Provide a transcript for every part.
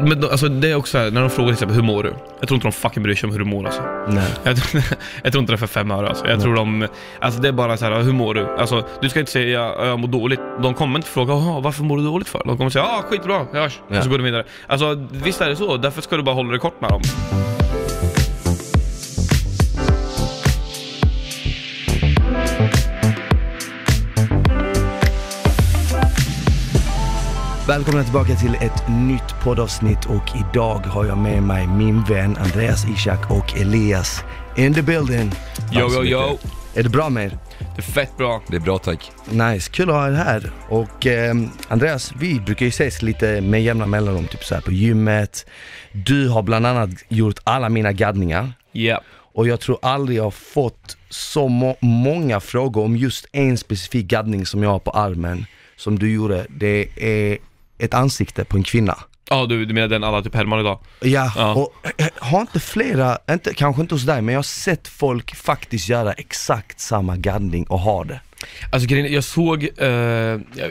Men alltså, det är också här, när de frågar till exempel, hur mår du? Jag tror inte de fucking bryr sig om hur du mår alltså. Nej. Jag, jag tror inte det är för fem öre alltså. Jag Nej. tror de, alltså det är bara så här, hur mår du? Alltså, du ska inte säga, jag, jag mår dåligt. De kommer inte fråga, varför mår du dåligt för? De kommer säga, ah skitbra, jag hörs. Ja. Och så går de vidare. Alltså visst är det så, därför ska du bara hålla dig kort med dem. Välkomna tillbaka till ett nytt poddavsnitt och idag har jag med mig min vän Andreas Ishak och Elias in the building. Yo, yo, yo. Är det bra med er? Det är fett bra. Det är bra tack. Nice, kul att ha er här. Och eh, Andreas, vi brukar ju ses lite med jämna mellanrum, typ så här på gymmet. Du har bland annat gjort alla mina gaddningar. Ja. Yep. Och jag tror aldrig jag har fått så må många frågor om just en specifik gaddning som jag har på armen som du gjorde. Det är ett ansikte på en kvinna. Ja, du, du menar den alla typ härmar idag? Ja, ja. och eh, har inte flera, inte, kanske inte hos dig, men jag har sett folk faktiskt göra exakt samma gaddning och ha det. Alltså grejen, jag såg, eh,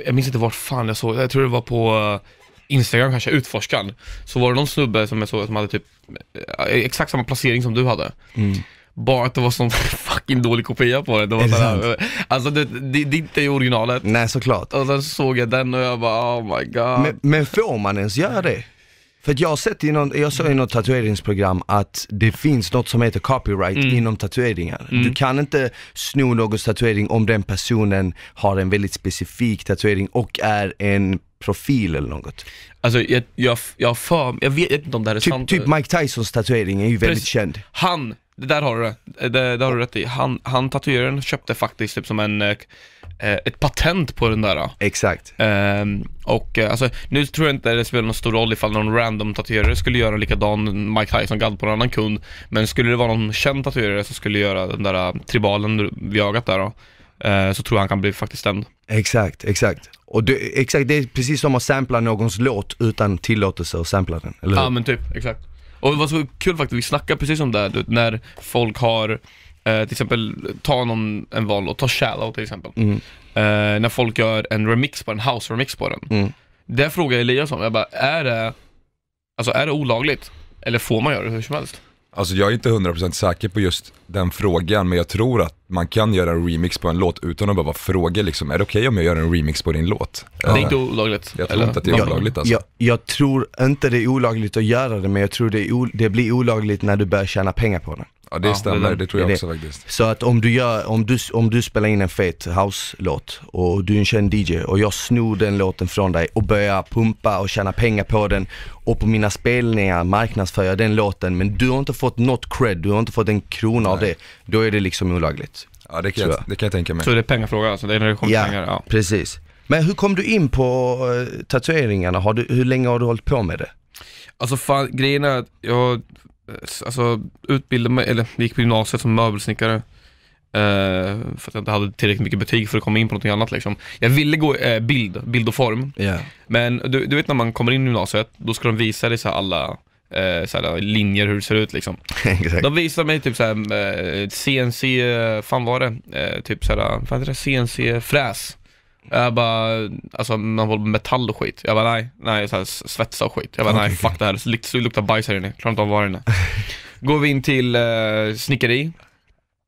jag minns inte vart fan jag såg, jag tror det var på eh, Instagram kanske, Utforskaren. Så var det någon snubbe som jag såg som hade typ eh, exakt samma placering som du hade. Mm. Bara att det var sån fucking dålig kopia på den, det, var såhär alltså det, det, ditt är ju originalet. Nej såklart. Och sen såg jag den och jag bara oh my god. Men, men får man ens göra det? För att jag har sett i någon, jag såg i något tatueringsprogram att det finns något som heter copyright mm. inom tatueringar. Mm. Du kan inte sno någon tatuering om den personen har en väldigt specifik tatuering och är en profil eller något. Alltså jag, jag, jag, för, jag vet inte om det här är typ, sant. Typ Mike Tysons tatuering är ju väldigt Precis. känd. Han det där har du rätt, eh, det, det har du rätt i. Han, han tatueraren köpte faktiskt typ som en, eh, eh ett patent på den där. Exakt. Ehm, och eh, alltså, nu tror jag inte det spelar någon stor roll ifall någon random tatuerare skulle göra likadan Mike Tyson-gadd på en annan kund. Men skulle det vara någon känd tatuerare som skulle göra den där eh, tribalen vid ögat där då, eh, så tror jag han kan bli faktiskt stämd. Exakt, exakt. Och det, exakt, det är precis som att sampla någons låt utan tillåtelse att sampla den, eller hur? Ja men typ, exakt. Och det var så kul faktiskt, vi snackade precis om det här, när folk har Eh, till exempel, ta någon, en vallåt, ta Shallow till exempel. Mm. Eh, när folk gör en remix på en house-remix på den. Mm. Det frågade Elias om, jag bara, är det, alltså, är det olagligt? Eller får man göra det hur som helst? Alltså jag är inte 100% säker på just den frågan, men jag tror att man kan göra en remix på en låt utan att behöva fråga liksom, är det okej okay om jag gör en remix på din låt? Det är inte olagligt? Jag tror inte att det är olagligt alltså. Jag, jag, tror inte det är olagligt att göra det, men jag tror det, o, det blir olagligt när du börjar tjäna pengar på det. Ja det stämmer, det, det tror jag också faktiskt. Så att om du, gör, om, du, om du spelar in en fet house-låt och du är en känd DJ och jag snor den låten från dig och börjar pumpa och tjäna pengar på den och på mina spelningar marknadsför jag den låten men du har inte fått något cred, du har inte fått en krona Nej. av det. Då är det liksom olagligt. Ja det kan, jag, det kan jag tänka mig. Så det är pengafråga alltså, det är när det kommer ja, pengar? Ja, precis. Men hur kom du in på eh, tatueringarna? Har du, hur länge har du hållit på med det? Alltså fan, grejen är att jag alltså utbildade mig, eller gick på gymnasiet som möbelsnickare. Uh, för att jag inte hade tillräckligt mycket betyg för att komma in på något annat liksom. Jag ville gå uh, bild, bild och form. Yeah. Men du, du, vet när man kommer in i gymnasiet, då ska de visa dig så alla uh, så linjer, hur det ser ut liksom. De visade mig typ såhär CNC, fan var det? typ såhär, vad heter det? CNC-fräs. Jag bara, alltså man håller på metall och skit. Jag bara nej, nej, så här, svetsa och skit. Jag bara nej, fuck det här, det luktar, bajs här inne, klarar inte av att vara här inne. Går vi in till uh, snickeri,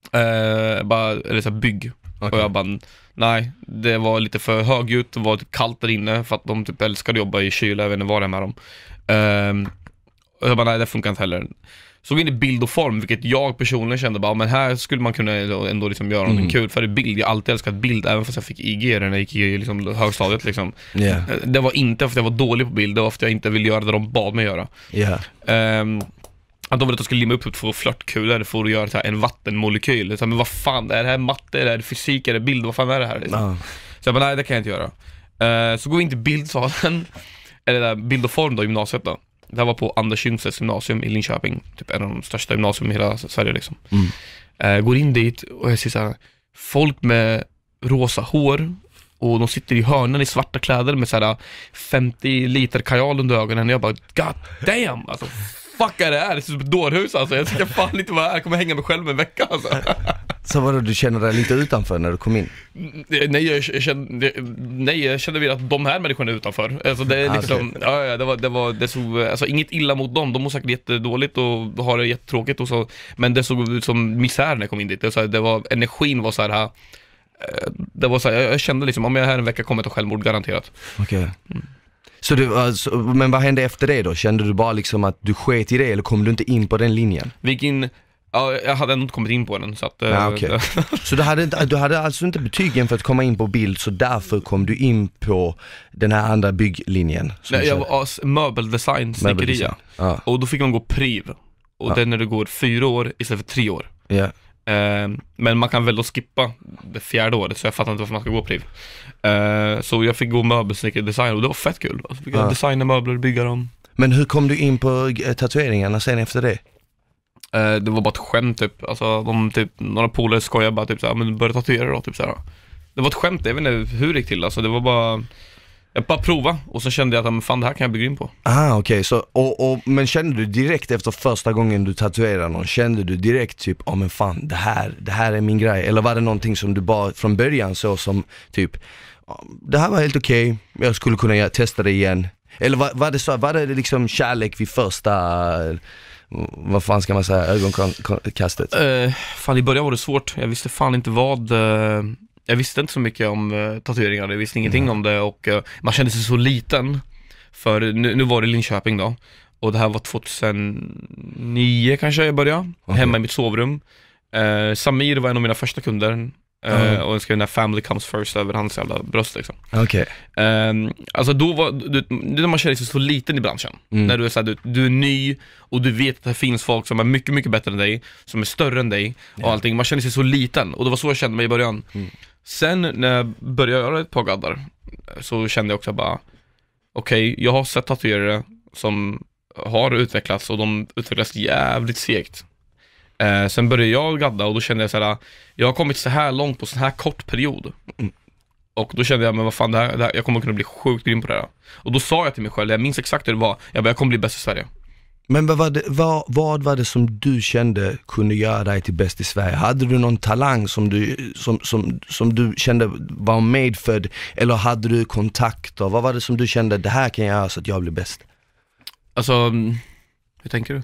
uh, bara, eller så här, bygg. Okay. Och jag bara, nej, det var lite för högljutt, det var typ kallt där inne för att de typ älskade att jobba i kyla, jag vet inte vad det är med dem. Uh, och jag bara, nej det funkar inte heller. Såg in i bild och form, vilket jag personligen kände bara, men här skulle man kunna ändå liksom göra något mm. kul. För det bild, jag har alltid älskat bild, även fast jag fick IG när jag gick i liksom, högstadiet liksom. Yeah. Eh, det var inte för att jag var dålig på bild, det var för att jag inte ville göra det de bad mig göra. Yeah. Um, att de ville att jag skulle limma upp typ två flörtkulor för att göra en vattenmolekyl. Så, men vad fan, är det här matte, är det fysik, är det bild, vad fan är det här? Uh. Så jag bara, nej det kan jag inte göra. Uh, så går vi in till bildsalen, eller där, bild och form då, gymnasiet då. Det här var på Anders Jungstedts gymnasium i Linköping, typ en av de största gymnasium i hela Sverige liksom. Mm. Eh, går in dit och jag ser så här, folk med rosa hår och de sitter i hörnen i svarta kläder med så här 50 liter kajal under ögonen och jag bara God damn alltså fuck är det här? Det ser ut som ett dårhus alltså. Jag ska fan inte vara här, jag kommer hänga mig själv en vecka alltså. Så vadå, du känner dig lite utanför när du kom in? Mm, nej, jag kände, nej, jag kände väl att de här människorna är utanför. Alltså det är ah, liksom, ja, ja, det var, det var, det såg, alltså inget illa mot dem, de mår säkert jättedåligt och har det jättetråkigt och så, men det såg ut som misär när jag kom in dit. Det det var energin var så här eh, det var så här, jag kände liksom, om jag är här en vecka kommer jag ta självmord garanterat. Okej. Okay. Mm. Så du, alltså, men vad hände efter det då? Kände du bara liksom att du sket i det eller kom du inte in på den linjen? Vi gick in Ja, jag hade ändå inte kommit in på den så att... Ja, eh, ah, okay. så du hade, inte- du hade alltså inte betygen för att komma in på bild så därför kom du in på den här andra bygglinjen? Nej, jag var as- möbeldesign, snickeria. Ah. Ja, Och då fick man gå PRIV. Och ah. det är när du går fyra år istället för tre år. ja. Eh, men man kan väl då skippa det fjärde året, så jag fattar inte varför man ska gå PRIV. Eh, så jag fick gå design och det var fett kul. Alltså, fick jag Ja. designa möbler, bygga dem. Men hur kom du in på eh, tatueringarna sen efter det? Eh, det var bara ett skämt typ. Alltså de typ, några polare skojade bara typ såhär, men börja tatuera då typ såhär. Det var ett skämt, jag vet inte hur det gick till alltså. Det var bara jag bara prova och så kände jag att, men fan det här kan jag bli grym på. Ah okej, okay. och, och, men kände du direkt efter första gången du tatuerade någon, kände du direkt typ, ja oh, men fan det här, det här är min grej? Eller var det någonting som du bara från början så som typ, det här var helt okej, okay. jag skulle kunna testa det igen. Eller var, var, det så, var det liksom kärlek vid första Mm, vad fan ska man säga, ögonkastet? Uh, fan i början var det svårt, jag visste fan inte vad uh, jag visste inte så mycket om uh, tatueringar, jag visste ingenting mm. om det och uh, man kände sig så liten. För nu, nu var det Linköping då och det här var 2009 kanske jag började, okay. hemma i mitt sovrum. Uh, Samir var en av mina första kunder, Mm. och jag skrev den där “Family comes first” över hans jävla bröst liksom. Okej. Okay. Um, ehm, alltså då var, du, det när man känner sig så liten i branschen. Mm. När du är, såhär, du, du, är ny och du vet att det finns folk som är mycket, mycket bättre än dig, som är större än dig och allting. Man känner sig så liten och det var så jag kände mig i början. Mm. Sen när jag började göra ett par gaddar så kände jag också bara, okej, okay, jag har sett tatuerare som har utvecklats och de utvecklas jävligt segt. Eh, sen började jag gadda och då kände jag såhär, jag har kommit så här långt på så här kort period. Mm. Och då kände jag, men vad fan, det här, det här, jag kommer kunna bli sjukt grym på det här. Och då sa jag till mig själv, jag minns exakt hur det var, jag bara, jag kommer bli bäst i Sverige. Men vad var, det, vad, vad, var det som du kände kunde göra dig till bäst i Sverige? Hade du någon talang som du, som, som, som du kände var medfödd? Eller hade du kontakter? Vad var det som du kände, det här kan jag göra så att jag blir bäst? Alltså, mm, hur tänker du?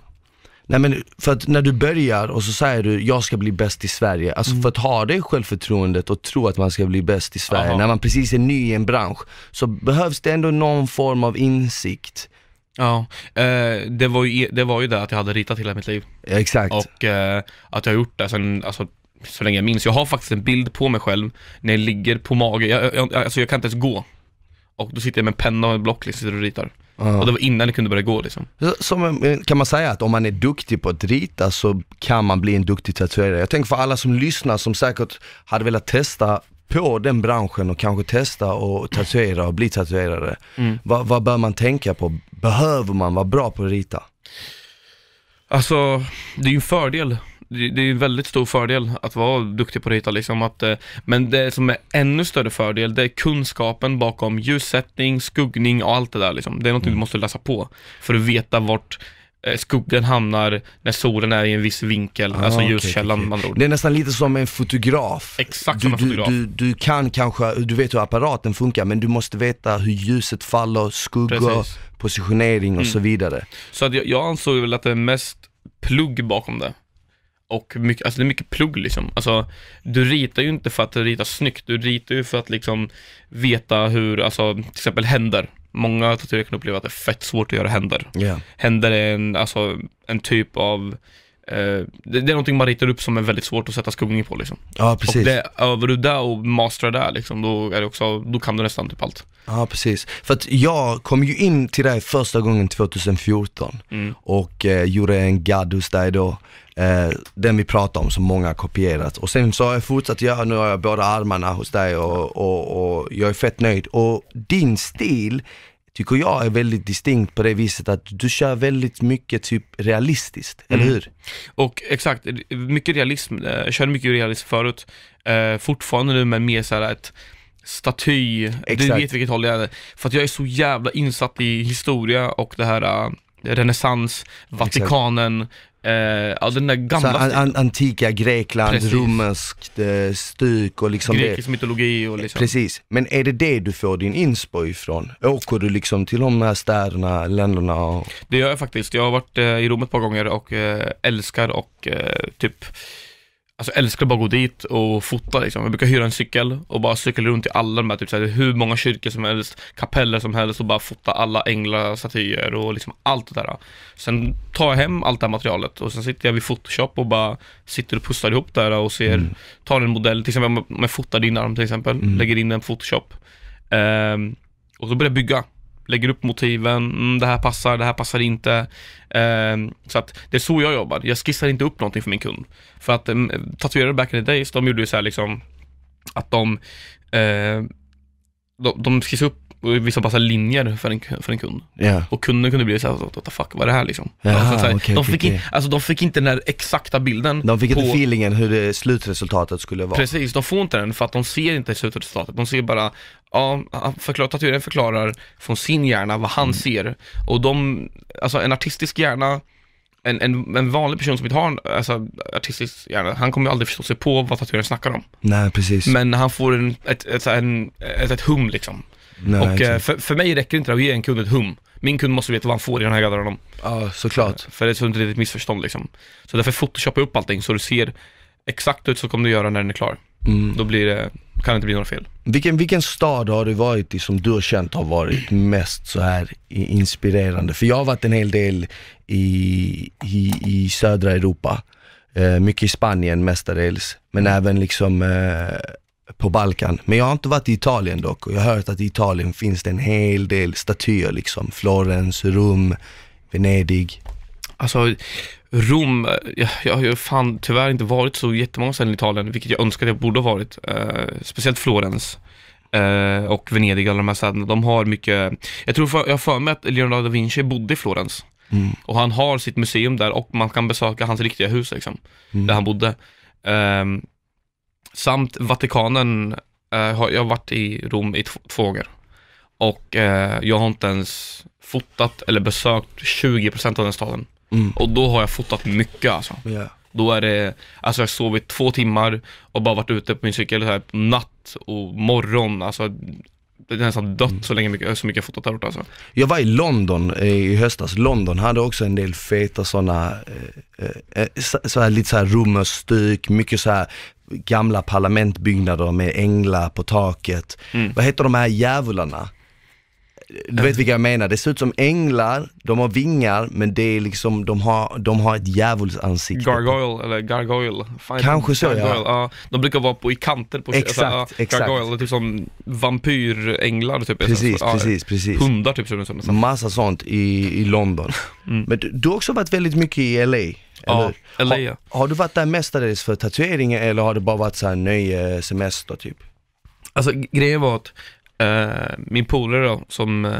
Nej men för att när du börjar och så säger du, jag ska bli bäst i Sverige. Alltså mm. för att ha det självförtroendet och tro att man ska bli bäst i Sverige, Aha. när man precis är ny i en bransch, så behövs det ändå någon form av insikt. Ja, eh, det, var ju, det var ju det att jag hade ritat hela mitt liv. Ja, exakt. Och eh, att jag har gjort det sen, alltså så länge jag minns. Jag har faktiskt en bild på mig själv när jag ligger på magen, jag, jag, alltså jag kan inte ens gå. Och då sitter jag med en penna och en block och liksom, sitter och ritar. Ja. Och det var innan det kunde börja gå liksom. Som, eh, kan man säga att om man är duktig på att rita så kan man bli en duktig tatuerare? Jag tänker för alla som lyssnar som säkert hade velat testa på den branschen och kanske testa och tatuera och bli tatuerare. Mm. Vad, vad bör man tänka på? Behöver man vara bra på att rita? Alltså, det är ju en fördel det, är en väldigt stor fördel att vara duktig på att rita liksom att, eh, men det som är ännu större fördel, det är kunskapen bakom ljussättning, skuggning och allt det där liksom. Det är något mm. du måste läsa på för att veta vart eh, skuggan hamnar när solen är i en viss vinkel, ah, alltså ljuskällan okay, okay. ord. Det är nästan lite som en fotograf. Exakt du, som en fotograf. Du, du, du, kan kanske, du vet hur apparaten funkar men du måste veta hur ljuset faller, skuggor, positionering och mm. så vidare. Så att jag, jag ansåg väl att det är mest plugg bakom det och mycket, alltså det är mycket plugg liksom. Alltså, du ritar ju inte för att rita snyggt, du ritar ju för att liksom veta hur, alltså till exempel händer. Många tatuerare kan uppleva att det är fett svårt att göra händer. Yeah. Händer är en, alltså, en typ av Eh, det, är någonting man ritar upp som är väldigt svårt att sätta skuggning på liksom. Ja, precis. övar du det och mastrar det liksom, då, är det också, då kan du nästan typ allt. Ja, precis. För att jag kom ju in till dig första gången 2014 mm. och eh, gjorde en gadd hos dig då. Eh, den vi pratade om som många har kopierat. Och sen så har jag fortsatt göra, nu har jag båda armarna hos dig och, och, och jag är fett nöjd. Och din stil tycker jag är väldigt distinkt på det viset att du kör väldigt mycket typ realistiskt, mm. eller hur? Och exakt, mycket realism, eh, jag körde mycket realism förut, eh, fortfarande nu men mer såhär ett staty, exakt. du vet vilket håll jag är. För att jag är så jävla insatt i historia och det här eh, renässans, Vatikanen, Eh, ja, den där gamla så, stilen. An antika Grekland, precis. romerskt eh, stuk och liksom Grekisk det. mytologi och liksom. Precis, men är det det du får din inspo ifrån? Åker du liksom till de här städerna, länderna? Och... Det gör jag faktiskt. Jag har varit eh, i Rom ett par gånger och eh, älskar och typ Alltså jag älskar att bara gå dit och fota liksom. Jag brukar hyra en cykel och bara cykla runt i alla de här, typ såhär, hur många kyrkor som helst, kapeller som helst och bara fota alla änglasatyer och liksom allt det där. Sen tar jag hem allt det här materialet och sen sitter jag vid photoshop och bara sitter och pusslar ihop det här och ser, mm. tar en modell, till exempel om jag fotar din arm till exempel, mm. lägger in den på photoshop. Um, och så börjar jag bygga lägger upp motiven, mm, det här passar, det här passar inte. Eh, så att det är så jag jobbar, jag skissar inte upp någonting för min kund. För att eh, mm, tatuerare back in the days, de gjorde ju så här liksom att de, eh, de, de skissade upp vissa passar linjer för en, för en kund. Yeah. Och kunden kunde bli såhär, what the fuck, vad är det här liksom? Alltså, de, fick inte den här exakta bilden. De fick på... inte feelingen hur det, slutresultatet skulle vara. Precis, de får inte den för att de ser inte slutresultatet. De ser bara, ja, tatueringen förklarar från sin hjärna vad han mm. ser. Och de, alltså en artistisk hjärna, en, en, en vanlig person som inte har en alltså, artistisk hjärna, han kommer ju aldrig förstå sig på vad tatueringen snackar om. Nej, precis. Men han får en, ett, ett, en, ett, ett hum liksom. Nej, och eh, för, för mig räcker det inte att ge en kund ett hum. Min kund måste veta vad han får i den här gaddaren. Ja, såklart. Eh, för det är så inte ett missförstånd liksom. Så därför photoshoppar jag upp allting så du ser exakt ut så kommer du göra när den är klar. Mm. Då blir det kan inte bli några fel. Vilken, vilken stad har du varit i som du har känt har varit mest så här inspirerande? För jag har varit en hel del i, i, i södra Europa, eh, mycket i Spanien mestadels, men även liksom eh, på Balkan. Men jag har inte varit i Italien dock och jag har hört att i Italien finns det en hel del statyer liksom, Florens, Rom, Venedig. Alltså, Rom, eh, jag, har ju fan tyvärr inte varit så jättemånga ställen i Italien, vilket jag önskar att jag borde ha varit. Eh, speciellt Florens eh, och Venedig, alla de här städerna. De har mycket, jag tror jag har för mig att Leonardo da Vinci bodde i Florens. Mm. Och han har sitt museum där och man kan besöka hans riktiga hus liksom, mm. där han bodde. Eh, samt Vatikanen, eh, har, jag har varit i Rom i två gånger. Och eh, jag har inte ens fotat eller besökt 20% av den staden. Mm. Och då har jag fotat mycket alltså. Yeah. Då är det, alltså jag har sovit två timmar och bara varit ute på min cykel så här, natt och morgon. Alltså det är nästan dött mm. så länge mycket, så mycket jag fotat där borta alltså. Jag var i London eh, i höstas, London hade också en del feta sådana, eh, eh, eh, så, så lite såhär här rum och styk, mycket så här gamla parlamentbyggnader med änglar på taket. Mm. Vad heter de här djävularna? du vet vilka jag menar, det ser ut som änglar, de har vingar men det är liksom, de har, de har ett djävulsansikte. Gargoyle eller gargoyle. Fine. Kanske så gargoyle. ja. De brukar vara på, i kanter på Exakt, alltså, ja, exakt. Gargoyle, typ som vampyränglar typ. Precis, ja, precis, precis. Hundar typ. Sånt, sånt. Massa sånt i, i London. Mm. Men du, du har också varit väldigt mycket i LA. Eller, ja, LA ja. Har, har, du varit där mestadels för tatueringar eller har det bara varit så här nöje, semester typ? Alltså grejen var att Eh, min polare då, som, eh,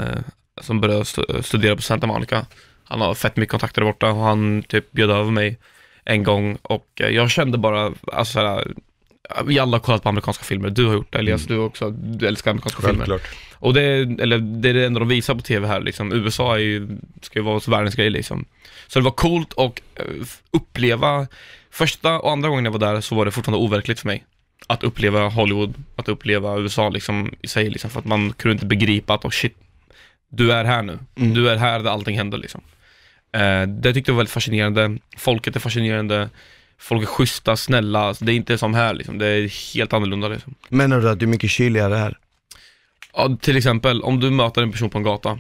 som började studera på Santa Monica, han har fett mycket kontakter där borta och han typ bjöd över mig en gång och eh, jag kände bara, alltså såhär, vi alla har kollat på amerikanska filmer, du har gjort det Elias, mm. du också, du älskar amerikanska Självklart. filmer. Och det, eller, det är det enda de visar på tv här liksom, USA är ju, ska ju vara världens grej liksom. Så det var coolt att uppleva, första och andra gången jag var där så var det fortfarande overkligt för mig att uppleva Hollywood, att uppleva USA liksom i sig liksom, för att man kunde inte begripa att oh, shit, du är här nu. Mm. Du är här där allting händer liksom. Eh, det tyckte jag var väldigt fascinerande. Folket är fascinerande. Folk är schyssta, snälla. Alltså, det är inte som här liksom. Det är helt annorlunda liksom. Menar du att det är mycket kyligare här? Ja, till exempel om du möter en person på en gata